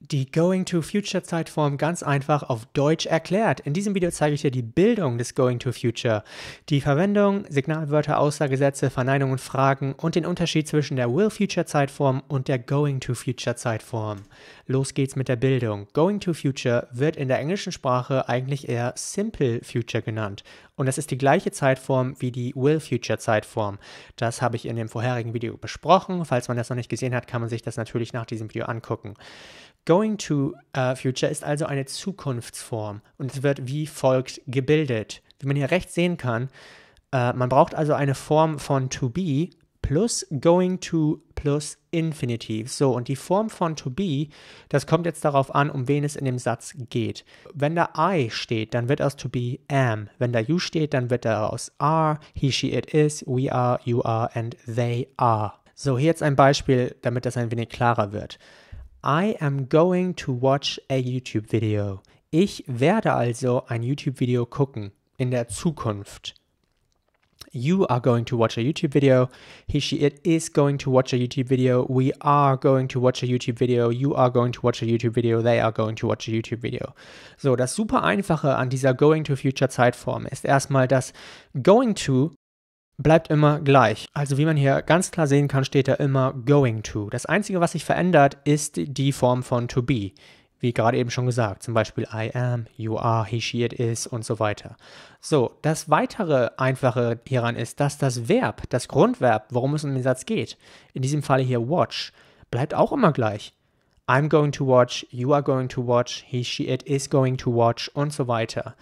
die Going-to-Future-Zeitform ganz einfach auf Deutsch erklärt. In diesem Video zeige ich dir die Bildung des Going-to-Future, die Verwendung, Signalwörter, Aussagesätze, Verneinungen, und Fragen und den Unterschied zwischen der Will-Future-Zeitform und der Going-to-Future-Zeitform. Los geht's mit der Bildung. Going-to-Future wird in der englischen Sprache eigentlich eher Simple-Future genannt. Und das ist die gleiche Zeitform wie die Will-Future-Zeitform. Das habe ich in dem vorherigen Video besprochen. Falls man das noch nicht gesehen hat, kann man sich das natürlich nach diesem Video angucken. Going to uh, Future ist also eine Zukunftsform und es wird wie folgt gebildet. Wie man hier rechts sehen kann, uh, man braucht also eine Form von to be plus going to plus Infinitiv. So, und die Form von to be, das kommt jetzt darauf an, um wen es in dem Satz geht. Wenn da I steht, dann wird aus to be am. Wenn da you steht, dann wird aus are, he, she, it is, we are, you are and they are. So, hier jetzt ein Beispiel, damit das ein wenig klarer wird. I am going to watch a YouTube video. Ich werde also ein YouTube-Video gucken in der Zukunft. You are going to watch a YouTube video. He, she, it is going to watch a YouTube video. We are going to watch a YouTube video. You are going to watch a YouTube video. They are going to watch a YouTube video. So, das super einfache an dieser Going to Future Zeitform ist erstmal, dass Going to bleibt immer gleich. Also wie man hier ganz klar sehen kann, steht da immer going to. Das Einzige, was sich verändert, ist die Form von to be. Wie gerade eben schon gesagt, zum Beispiel I am, you are, he, she, it is und so weiter. So, das weitere Einfache hieran ist, dass das Verb, das Grundverb, worum es in dem Satz geht, in diesem Falle hier watch, bleibt auch immer gleich. I'm going to watch, you are going to watch, he, she, it is going to watch und so weiter.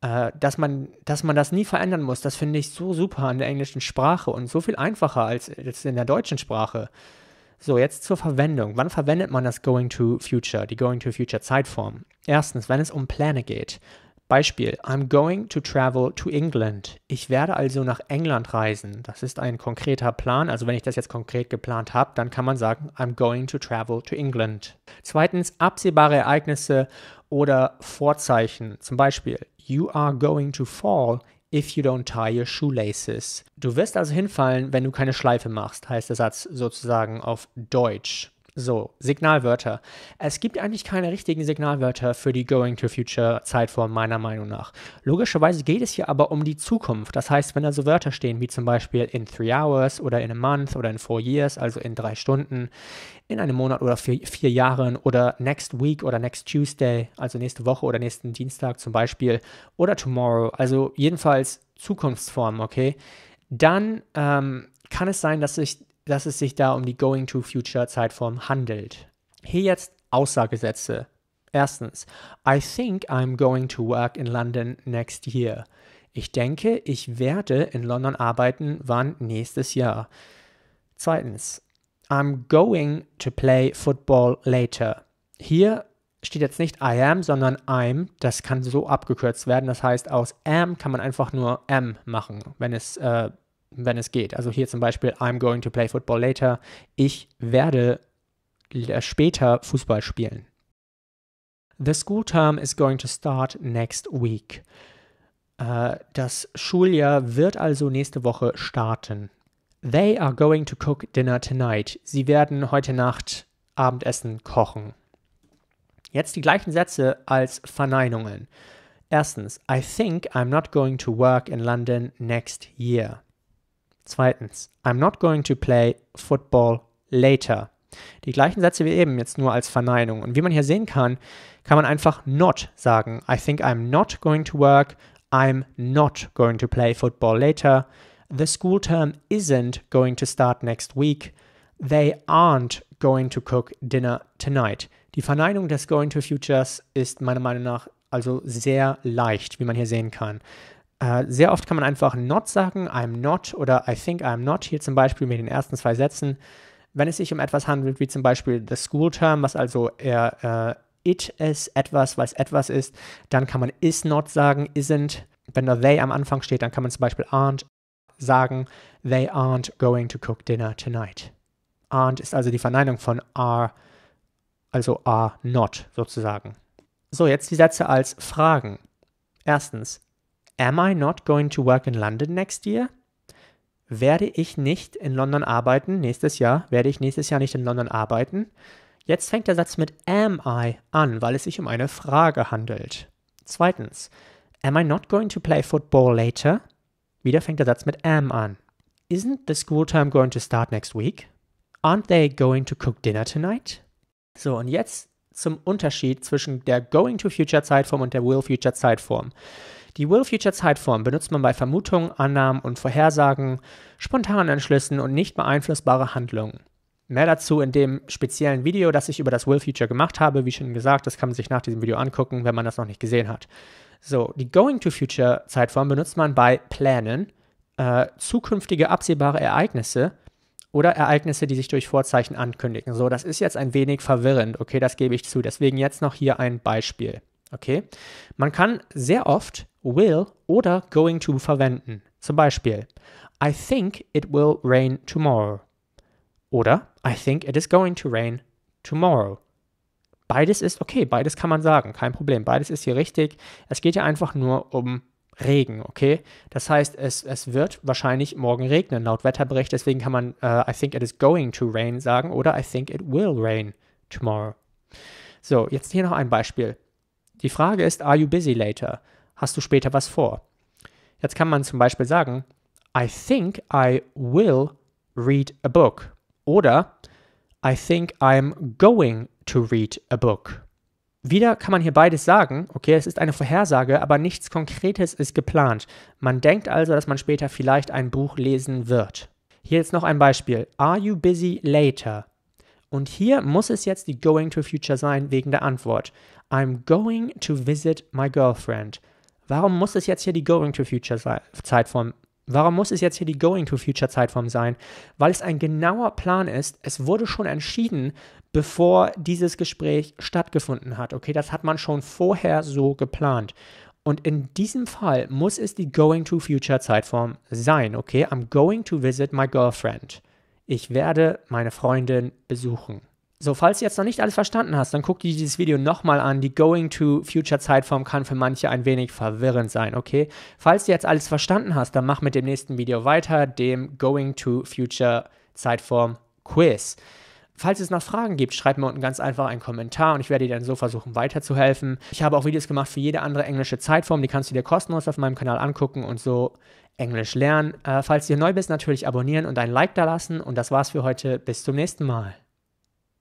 Äh, dass, man, dass man das nie verändern muss, das finde ich so super an der englischen Sprache und so viel einfacher als jetzt in der deutschen Sprache. So, jetzt zur Verwendung. Wann verwendet man das Going to Future, die Going to Future Zeitform? Erstens, wenn es um Pläne geht. Beispiel, I'm going to travel to England. Ich werde also nach England reisen. Das ist ein konkreter Plan. Also wenn ich das jetzt konkret geplant habe, dann kann man sagen, I'm going to travel to England. Zweitens, absehbare Ereignisse oder Vorzeichen. Zum Beispiel, You are going to fall if you don't tie your shoelaces. Du wirst also hinfallen, wenn du keine Schleife machst, heißt der Satz sozusagen auf Deutsch. So, Signalwörter. Es gibt eigentlich keine richtigen Signalwörter für die Going to Future Zeitform meiner Meinung nach. Logischerweise geht es hier aber um die Zukunft. Das heißt, wenn da so Wörter stehen wie zum Beispiel in three hours oder in a month oder in four years, also in drei Stunden, in einem Monat oder vier, vier Jahren oder next week oder next Tuesday, also nächste Woche oder nächsten Dienstag zum Beispiel oder tomorrow, also jedenfalls Zukunftsformen, okay? Dann ähm, kann es sein, dass sich dass es sich da um die Going-to-Future-Zeitform handelt. Hier jetzt Aussagesätze. Erstens, I think I'm going to work in London next year. Ich denke, ich werde in London arbeiten, wann nächstes Jahr. Zweitens, I'm going to play football later. Hier steht jetzt nicht I am, sondern I'm. Das kann so abgekürzt werden. Das heißt, aus am kann man einfach nur am machen, wenn es äh, wenn es geht. Also hier zum Beispiel, I'm going to play football later. Ich werde äh, später Fußball spielen. The school term is going to start next week. Äh, das Schuljahr wird also nächste Woche starten. They are going to cook dinner tonight. Sie werden heute Nacht Abendessen kochen. Jetzt die gleichen Sätze als Verneinungen. Erstens, I think I'm not going to work in London next year. Zweitens, I'm not going to play football later. Die gleichen Sätze wie eben, jetzt nur als Verneinung. Und wie man hier sehen kann, kann man einfach not sagen. I think I'm not going to work. I'm not going to play football later. The school term isn't going to start next week. They aren't going to cook dinner tonight. Die Verneinung des Going to Futures ist meiner Meinung nach also sehr leicht, wie man hier sehen kann. Äh, sehr oft kann man einfach not sagen, I'm not oder I think I'm not, hier zum Beispiel mit den ersten zwei Sätzen. Wenn es sich um etwas handelt, wie zum Beispiel the school term, was also eher äh, it ist, etwas, was etwas ist, dann kann man is not sagen, isn't. Wenn da they am Anfang steht, dann kann man zum Beispiel aren't sagen, they aren't going to cook dinner tonight. Aren't ist also die Verneinung von are, also are not sozusagen. So, jetzt die Sätze als Fragen. Erstens, am I not going to work in London next year? Werde ich nicht in London arbeiten nächstes Jahr? Werde ich nächstes Jahr nicht in London arbeiten? Jetzt fängt der Satz mit am I an, weil es sich um eine Frage handelt. Zweitens, am I not going to play football later? Wieder fängt der Satz mit am an. Isn't the school term going to start next week? Aren't they going to cook dinner tonight? So, und jetzt zum Unterschied zwischen der Going to Future Zeitform und der Will Future Zeitform. Die Will-Future-Zeitform benutzt man bei Vermutungen, Annahmen und Vorhersagen, spontanen Entschlüssen und nicht beeinflussbare Handlungen. Mehr dazu in dem speziellen Video, das ich über das will future gemacht habe. Wie schon gesagt, das kann man sich nach diesem Video angucken, wenn man das noch nicht gesehen hat. So, die Going-to-Future-Zeitform benutzt man bei Plänen, äh, zukünftige absehbare Ereignisse oder Ereignisse, die sich durch Vorzeichen ankündigen. So, das ist jetzt ein wenig verwirrend, okay, das gebe ich zu. Deswegen jetzt noch hier ein Beispiel, okay. Man kann sehr oft will oder going to verwenden. Zum Beispiel, I think it will rain tomorrow. Oder I think it is going to rain tomorrow. Beides ist okay, beides kann man sagen, kein Problem, beides ist hier richtig. Es geht ja einfach nur um Regen, okay? Das heißt, es, es wird wahrscheinlich morgen regnen, laut Wetterbericht. Deswegen kann man uh, I think it is going to rain sagen oder I think it will rain tomorrow. So, jetzt hier noch ein Beispiel. Die Frage ist, are you busy later? hast du später was vor? Jetzt kann man zum Beispiel sagen, I think I will read a book. Oder I think I'm going to read a book. Wieder kann man hier beides sagen. Okay, es ist eine Vorhersage, aber nichts Konkretes ist geplant. Man denkt also, dass man später vielleicht ein Buch lesen wird. Hier jetzt noch ein Beispiel. Are you busy later? Und hier muss es jetzt die Going to Future sein wegen der Antwort. I'm going to visit my girlfriend. Warum muss es jetzt hier die Going-to-Future-Zeitform Warum muss es jetzt hier die Going-to-Future-Zeitform sein? Weil es ein genauer Plan ist. Es wurde schon entschieden, bevor dieses Gespräch stattgefunden hat. Okay, das hat man schon vorher so geplant. Und in diesem Fall muss es die Going-to-Future-Zeitform sein. Okay, I'm going to visit my girlfriend. Ich werde meine Freundin besuchen. So, falls du jetzt noch nicht alles verstanden hast, dann guck dir dieses Video nochmal an. Die Going-to-Future-Zeitform kann für manche ein wenig verwirrend sein, okay? Falls du jetzt alles verstanden hast, dann mach mit dem nächsten Video weiter, dem Going-to-Future-Zeitform-Quiz. Falls es noch Fragen gibt, schreib mir unten ganz einfach einen Kommentar und ich werde dir dann so versuchen weiterzuhelfen. Ich habe auch Videos gemacht für jede andere englische Zeitform, die kannst du dir kostenlos auf meinem Kanal angucken und so Englisch lernen. Äh, falls du neu bist, natürlich abonnieren und ein Like da lassen und das war's für heute. Bis zum nächsten Mal.